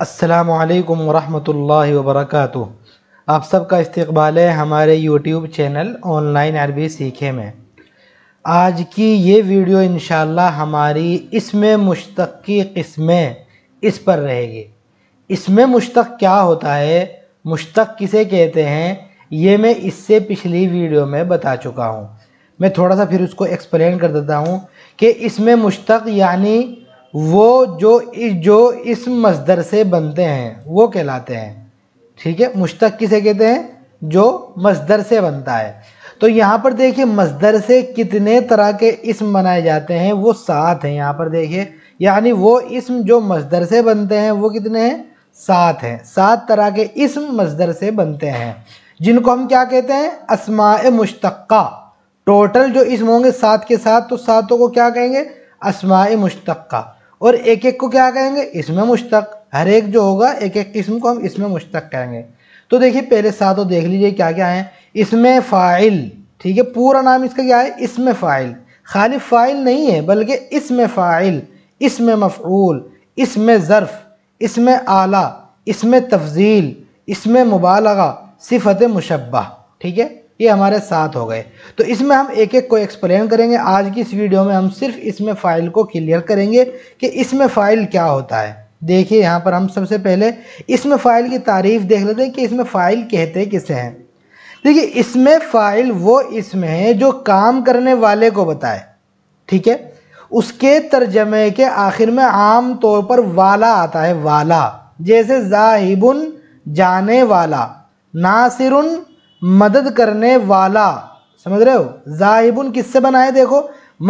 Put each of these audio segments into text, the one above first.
असलकम वरहमल वबरक आप सबका इस्तबाल है हमारे यूट्यूब चैनल ऑनलाइन अरबी सीखे में आज की ये वीडियो इन हमारी इसमें मुश्तक की किस्में इस पर रहेगी इसमें मुश्तक क्या होता है मुश्तक किसे कहते हैं ये मैं इससे पिछली वीडियो में बता चुका हूँ मैं थोड़ा सा फिर उसको एक्सप्लेन कर देता हूँ कि इसमें मुश्तक यानी वो जो इस जो इस मजदर से बनते हैं वो कहलाते हैं ठीक है मुश्तक किसे कहते हैं जो मजदर से बनता है तो यहाँ पर देखिए मजदर से कितने तरह के इसम बनाए जाते हैं वो सात हैं यहाँ पर देखिए यानी वो इसम जो मजदर से बनते हैं वो कितने हैं सात हैं सात तरह के इसम मजदर से बनते हैं जिनको हम क्या कहते हैं असमा मुश्तक़ा टोटल जो इसम होंगे सात के साथ तो सातों को क्या कहेंगे असमा मुश्तक़ा और एक एक को क्या कहेंगे इसमें मुश्तक हर एक जो होगा एक एक किस्म को हम इसमें मुश्तक कहेंगे तो देखिए पहले सातों देख लीजिए क्या क्या है इसमें फ़ाइल ठीक है पूरा नाम इसका क्या है इसमें फ़ाइल खाली फ़ाइल नहीं है बल्कि इसमें फ़ाइल इसमें मफ़ूल इसमें ज़र्फ़ इसमें आला इसमें तफजील इसमें मुबालगा सिफत मुशबा ठीक है ये हमारे साथ हो गए तो इसमें हम एक एक को एक्सप्लेन करेंगे आज की इस वीडियो में हम सिर्फ इसमें फ़ाइल को क्लियर करेंगे कि इसमें फ़ाइल क्या होता है देखिए यहाँ पर हम सबसे पहले इसमें फ़ाइल की तारीफ़ देख लेते हैं कि इसमें फ़ाइल कहते किसे हैं देखिए इसमें फ़ाइल वो इसमें है जो काम करने वाले को बताए ठीक है उसके तर्जमे के आखिर में आम तौर पर वाला आता है वाला जैसे जाहिबुन जाने वाला नासिरुन मदद करने वाला समझ रहे हो जाहिबुन किससे बना है देखो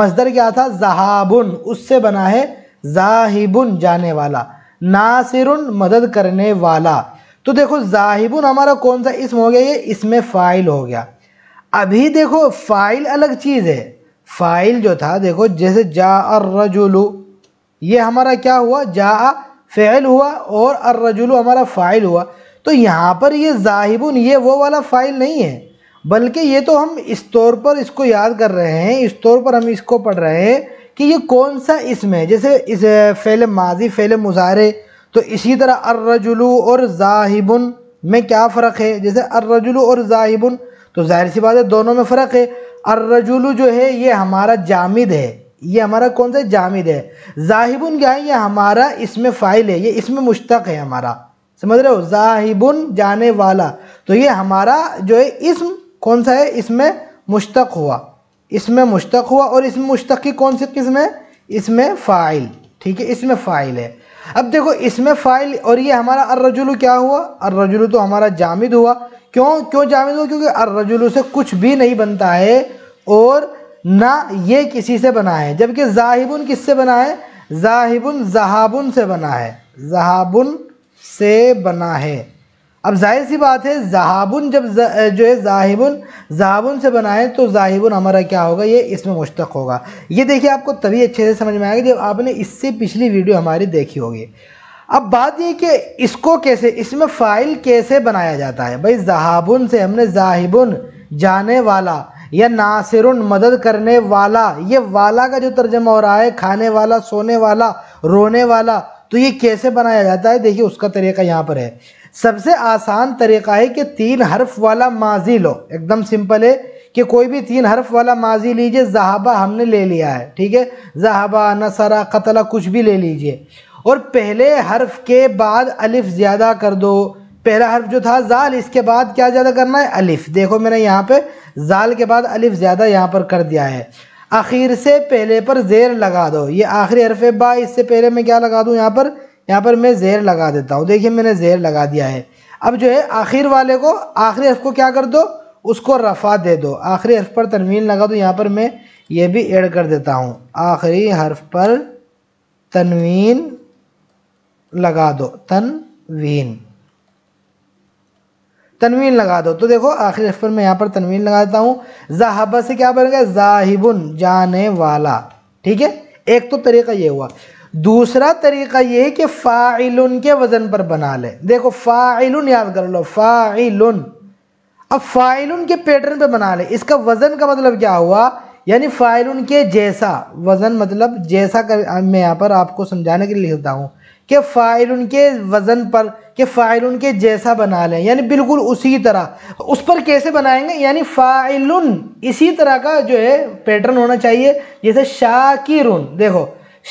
मजदर क्या था जहाबुन उससे बना है जाहिबुन जाने वाला नासिरुन मदद करने वाला तो देखो जाहिबुन हमारा कौन सा इसम हो गया ये इसमें फ़ाइल हो गया अभी देखो फ़ाइल अलग चीज़ है फ़ाइल जो था देखो जैसे जा अर रजुलू ये हमारा क्या हुआ जा फ़ैल हुआ और अर्रजुलू हमारा फ़ाइल हुआ तो यहाँ पर ये जाहिबुन ये वो वाला फ़ाइल नहीं है बल्कि ये तो हम इस तौर पर इसको याद कर रहे हैं इस तौर पर हम इसको पढ़ रहे हैं कि ये कौन सा इसम है जैसे इस फ़ैल माजी फ़ैल मुजाहरे तो इसी तरह अर्रजुलू और जाहिबुन में क्या फ़र्क है जैसे अर्रजुलू और जाहिबुन तो जाहिर सी बात है दोनों में फ़र्क है अर्रजुलू जो है ये हमारा जामिद है ये हमारा कौन सा जामिद है जाहिबुन क्या है ये हमारा इसमें फ़ाइल है ये इसमें मुश्तक है हमारा समझ रहे हो जाहिबुन जाने वाला तो ये हमारा जो है इसम कौन सा है इसमें मुश्तक हुआ इसमें मुश्तक हुआ और इसमें मुश्तक की कौन सी किस्म है इसमें फ़ाइल ठीक है इसमें फ़ाइल है अब देखो इसमें फ़ाइल और ये हमारा अर्रजुलू क्या हुआ अर्रजुलू तो हमारा जामिद हुआ क्यों क्यों जामिद हुआ क्योंकि अर्रजुलू से कुछ भी नहीं बनता है और ना ये किसी से बना है जबकि जाहिबुन किससे बना है जाहिबुन जहाबुन से बना है जहाबुन से बना है अब जाहिर सी बात है जहाबुन जब जो है जाहिबुन जहाबुन से बनाए तो जाहिबुन हमारा क्या होगा ये इसमें मुश्तक होगा ये देखिए आपको तभी अच्छे से समझ में आएगा जब आपने इससे पिछली वीडियो हमारी देखी होगी अब बात ये कि इसको कैसे इसमें फ़ाइल कैसे बनाया जाता है भाई जहाबुन से हमने जाहिबुन जाने वाला या नासिर मदद करने वाला ये वाला का जो तर्जमा हो रहा है खाने वाला सोने वाला रोने वाला तो ये कैसे बनाया जाता है देखिए उसका तरीका यहाँ पर है सबसे आसान तरीका है कि तीन हर्फ वाला माजी लो एकदम सिंपल है कि कोई भी तीन हर्फ वाला माजी लीजिए जहाबा हमने ले लिया है ठीक है जहाबा नसरा कतला कुछ भी ले लीजिए और पहले हर्फ के बाद अलिफ ज़्यादा कर दो पहला हर्फ जो था जाल इसके बाद क्या ज़्यादा करना है अलिफ देखो मैंने यहाँ पे जाल के बाद अलिफ ज़्यादा यहाँ पर कर दिया है आखिर से पहले पर ज़ेर लगा दो ये आखिरी हरफ बा इससे पहले मैं क्या लगा दूँ यहाँ पर यहाँ पर मैं ज़ेर लगा देता हूँ देखिए मैंने ज़ेर लगा दिया है अब जो है आखिर वाले को आखिरी हरफ को क्या कर दो उसको रफ़ा दे दो आखिरी हरफ पर तनवीन लगा दो यहाँ पर मैं ये भी ऐड कर देता हूँ आखिरी हरफ पर तनवीन लगा दो तनवीन तनवीन लगा दो तो देखो आखिर हर्फ में यहाँ पर तनवीन लगा देता हूँ जहाबा से क्या बन गया जाहिबुन जाने वाला ठीक है एक तो तरीका ये हुआ दूसरा तरीका ये है कि फ़ाइल के वज़न पर बना ले देखो फ़ाइलुन याद कर लो फ़ाइल अब फ़ाइल के पैटर्न पर बना ले इसका वज़न का मतलब क्या हुआ यानी फ़ाइल के जैसा वज़न मतलब जैसा कर मैं यहाँ पर आपको समझाने के लिए लिखता हूँ कि फ़ाइल उनके वज़न पर कि फ़ाइल उनके जैसा बना लें यानी बिल्कुल उसी तरह उस पर कैसे बनाएंगे यानी फ़ाइल इसी तरह का जो है पैटर्न होना चाहिए जैसे शाकिर देखो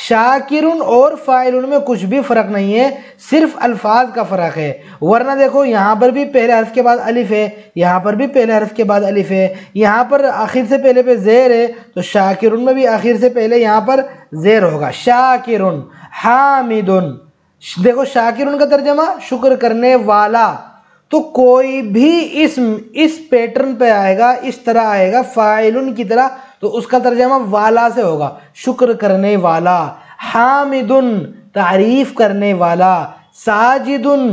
शाकिर और फ़ाइल में कुछ भी फ़र्क नहीं है सिर्फ अल्फाज का फ़र्क है वरना देखो यहाँ पर भी पहले हर्फ के बाद अलिफ है यहाँ पर भी पहले हर्फ के बाद अलिफ है यहाँ पर आखिर से पहले पे ज़ेर है तो शाकिर में भी आखिर से पहले यहाँ पर ज़ेर होगा शाकिर हामिदन देखो शाकिर उनका तर्जमा शुक्र करने वाला तो कोई भी इस इस पैटर्न पे आएगा इस तरह आएगा फ़ाइल की तरह तो उसका तर्जमा वाला से होगा शुक्र करने वाला हामिदुन तारीफ करने वाला साजिदुन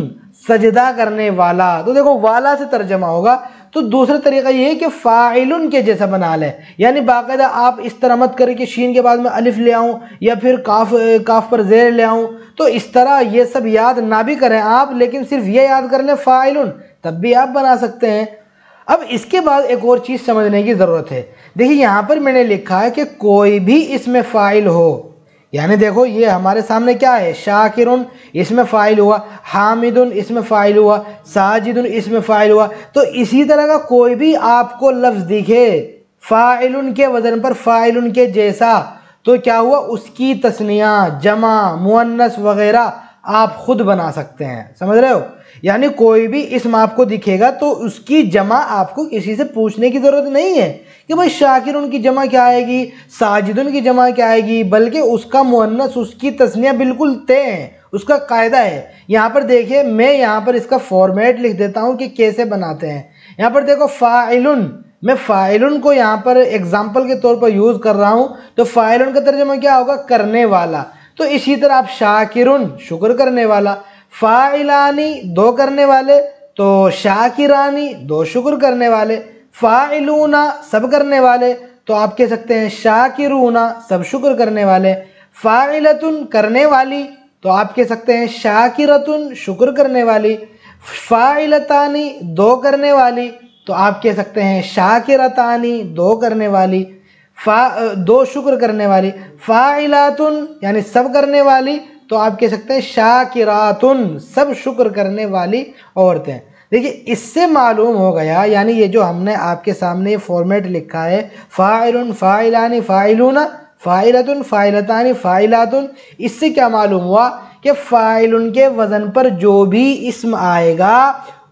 सजदा करने वाला तो देखो वाला से तर्जमा होगा तो दूसरा तरीका ये है कि फ़ाइल के जैसा बना लें यानी बाकायदा आप इस तरह मत करें कि शीन के बाद में अलिफ ले आऊँ या फिर काफ काफ पर जेर ले आऊँ तो इस तरह ये सब याद ना भी करें आप लेकिन सिर्फ ये याद कर लें फ़ाइल तब भी आप बना सकते हैं अब इसके बाद एक और चीज़ समझने की ज़रूरत है देखिए यहाँ पर मैंने लिखा है कि कोई भी इसमें फ़ाइल हो यानी देखो ये हमारे सामने क्या है शाकिर इसमें फ़ाइल हुआ हामिद इसमें फ़ाइल हुआ साजिद इसमें फ़ाइल हुआ तो इसी तरह का कोई भी आपको लफ्ज़ दिखे फ़ाइल के वज़न पर फ़ाइल के जैसा तो क्या हुआ उसकी तस्निया जमा मुन्नस वगैरह आप खुद बना सकते हैं समझ रहे हो यानी कोई भी इसम आपको दिखेगा तो उसकी जमा आपको किसी से पूछने की ज़रूरत नहीं है कि भाई शाकिर उनकी जमा क्या आएगी साजिद उनकी जमा क्या आएगी बल्कि उसका मुन्नस उसकी तस्निया बिल्कुल तय है उसका कायदा है यहाँ पर देखिए मैं यहाँ पर इसका फॉर्मेट लिख देता हूँ कि कैसे बनाते हैं यहाँ पर देखो फ़ाइल मैं फाइलन को यहाँ पर एग्ज़ाम्पल के तौर पर यूज़ कर रहा हूँ तो फाइलन का तर्जमा क्या होगा करने वाला तो इसी तरह आप शाकिरुन शुक्र करने वाला फ़ाइलानी दो करने वाले तो शाकिरानी दो शुक्र करने वाले फ़ाइलूना सब करने वाले तो आप कह सकते हैं शाकिरूना सब शुक्र करने वाले फ़ाइलतुन करने वाली तो आप कह सकते हैं शाकिरतुन शुक्र करने वाली फ़ाइलतानी दो करने वाली तो आप कह सकते हैं शाकिरतानी दो करने वाली फा दो शुक्र करने वाली फ़ाइलातुन यानी सब करने वाली तो आप कह सकते हैं शाकिरातुन सब शुक्र करने वाली औरतें देखिए इससे मालूम हो गया यानी ये जो हमने आपके सामने ये फॉर्मेट लिखा है फ़ाइल फ़ाइलानी फ़ाइलूना फ़ाइलतुन फ़ाइलतानी फ़ाइलातुन इससे क्या मालूम हुआ कि फ़ाइल के वज़न पर जो भी इसम आएगा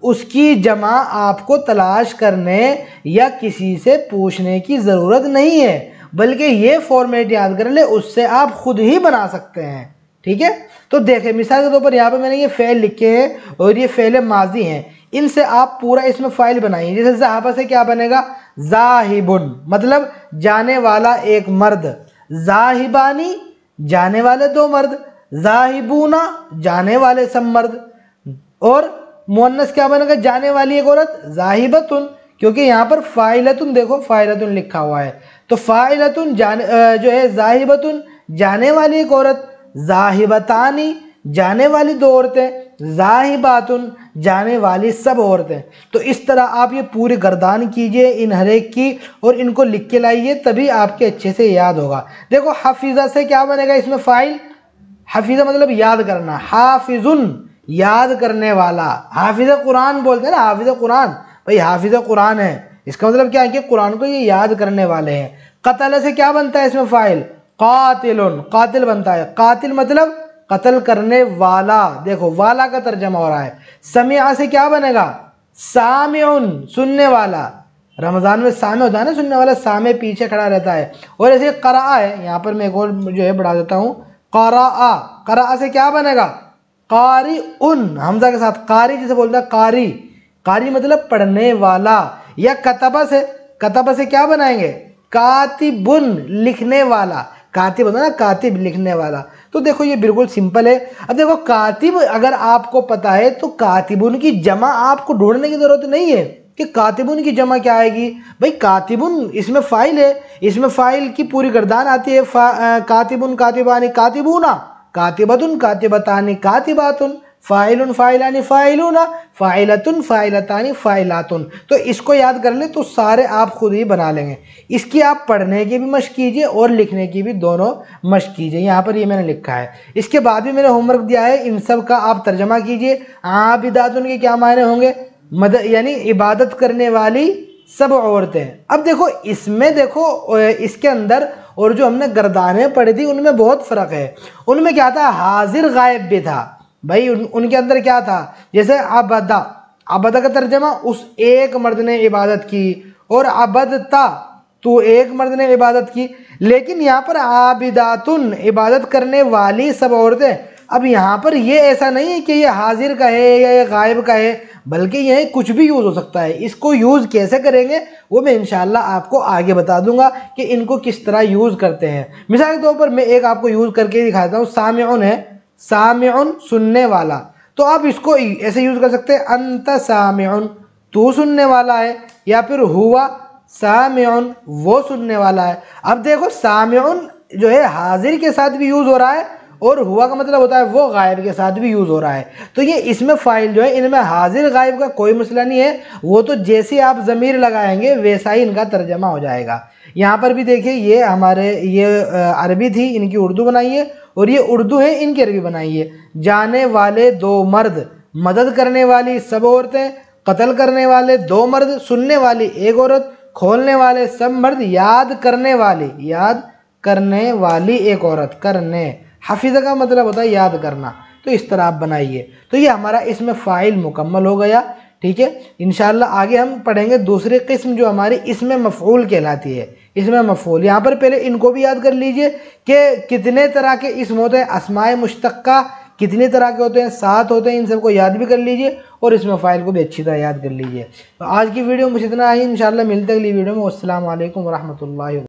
उसकी जमा आपको तलाश करने या किसी से पूछने की ज़रूरत नहीं है बल्कि ये फॉर्मेट याद कर ले उससे आप खुद ही बना सकते हैं ठीक है तो देखें मिसाल के तौर तो पर यहाँ पे मैंने ये फ़ैल लिखे हैं और ये फ़ैल माजी हैं इनसे आप पूरा इसमें फ़ाइल बनाइए जैसे जहाबा से क्या बनेगा जाहिबुन मतलब जाने वाला एक मर्द जाहिबानी जाने वाले दो मर्द जाहिबूना जाने वाले सब मर्द और मुन्नस क्या बनेगा जाने वाली एक औरत जाहिबतुन क्योंकि यहाँ पर फ़ाइलतुन देखो फ़ाइलतुन लिखा हुआ है तो फ़ाइलतुन जाने जो है जाहिबतुन जाने वाली एक औरत जाहिबतानी जाने वाली दो औरतें जाहिबातुन जाने वाली सब औरतें तो इस तरह आप ये पूरी गर्दान कीजिए इन हर एक की और इनको लिख के लाइए तभी आपके अच्छे से याद होगा देखो हफीज़ा से क्या बनेगा इसमें फ़ाइल हफीज़ा मतलब याद करना हाफिज़ुन याद करने वाला हाफिज़ कुरान बोलते हैं ना हाफिज़ कुरान भाई हाफिज़ कुरान है इसका मतलब क्या है कि कुरान को ये याद करने वाले हैं कतल से क्या बनता है इसमें फ़ाइल कातिल कातिल बनता है कातिल मतलब कत्ल करने वाला देखो वाला का तर्जमा हो रहा है समिया से क्या बनेगा साम सुनने वाला रमज़ान में सामे होता है ना सुनने वाला सामे पीछे खड़ा रहता है और ऐसे करा है यहाँ पर मैं एक और जो है बढ़ा देता हूँ करा करा से क्या बनेगा कारी उन हमजा के साथ कारी जिसे बोलते हैं कारी कारी मतलब पढ़ने वाला या कतबा से कतबा से क्या बनाएंगे कातिबुन लिखने वाला कातिब होता है ना कातिब लिखने वाला तो देखो ये बिल्कुल सिंपल है अब देखो कातिब अगर आपको पता है तो कातिबुन की जमा आपको ढूंढने की ज़रूरत नहीं है कि कातिबुन की जमा क्या आएगी भाई कातिबुन इसमें फ़ाइल है इसमें फ़ाइल की पूरी गर्दान आती है कातिबुन कातिबानी कातिबुना कातिबतुन कातिबतानी कातिबातुन फाइलुन फ़ाइलानी फाइलुना फ़ाइलतुन फ़ाइलतानी फ़ाइलातुन तो इसको याद कर ले तो सारे आप खुद ही बना लेंगे इसकी आप पढ़ने की भी मश्क कीजिए और लिखने की भी दोनों मश्क कीजिए यहाँ पर ये मैंने लिखा है इसके बाद भी मैंने होमवर्क दिया है इन सब का आप तर्जमा कीजिए आबिदातुन के क्या मायने होंगे मद यानी इबादत करने वाली सब औरतें अब देखो इसमें देखो इसके अंदर और जो हमने गर्दानें पढ़ी थी उनमें बहुत फ़र्क है उनमें क्या था हाजिर गायब भी था भाई उन, उनके अंदर क्या था जैसे अबदा अबदा का तर्जमा उस एक मर्द ने इबादत की और अबदता तो एक मर्द ने इबादत की लेकिन यहाँ पर आबिदातुन इबादत करने वाली सब औरतें अब यहाँ पर ये ऐसा नहीं है कि ये हाजिर का है या ये गायब का है बल्कि यह कुछ भी यूज़ हो सकता है इसको यूज़ कैसे करेंगे वो मैं इन आपको आगे बता दूंगा कि इनको किस तरह यूज़ करते हैं मिसाल के तौर पर मैं एक आपको यूज़ करके दिखाता हूँ साम है साम सुनने वाला तो आप इसको ऐसे यूज़ कर सकते हैं अंत साम तू सुनने वाला है या फिर हुआ साम वो सुनने वाला है अब देखो साम जो है हाजिर के साथ भी यूज़ हो रहा है और हुआ का मतलब होता है वो गायब के साथ भी यूज़ हो रहा है तो ये इसमें फ़ाइल जो है इनमें हाजिर गायब का कोई मसला नहीं है वो तो जैसे आप ज़मीर लगाएंगे वैसा ही इनका तर्जमा हो जाएगा यहाँ पर भी देखिए ये हमारे ये अरबी थी इनकी उर्दू बनाई है और ये उर्दू है इनकी अरबी बनाई है जाने वाले दो मर्द मदद करने वाली सब औरतें कत्ल करने वाले दो मर्द सुनने वाली एक औरत खोलने वाले सब मर्द याद करने वाली याद करने वाली एक औरत करने हफिज का मतलब होता है याद करना तो इस तरह आप बनाइए तो ये हमारा इसमें फ़ाइल मुकम्मल हो गया ठीक है इन आगे हम पढ़ेंगे दूसरी किस्म जो हमारी इसमें मफूल कहलाती है इसमें मफूल यहाँ पर पहले इनको भी याद कर लीजिए कि कितने तरह के इसम होते हैं असमाय मुश्तक़ा कितने तरह के होते हैं सात होते हैं इन सबको याद भी कर लीजिए और इसमें फ़ाइल को भी अच्छी तरह याद कर लीजिए तो आज की वीडियो मुझे इतना ही इन मिलते अगली वीडियो में असल वरहमल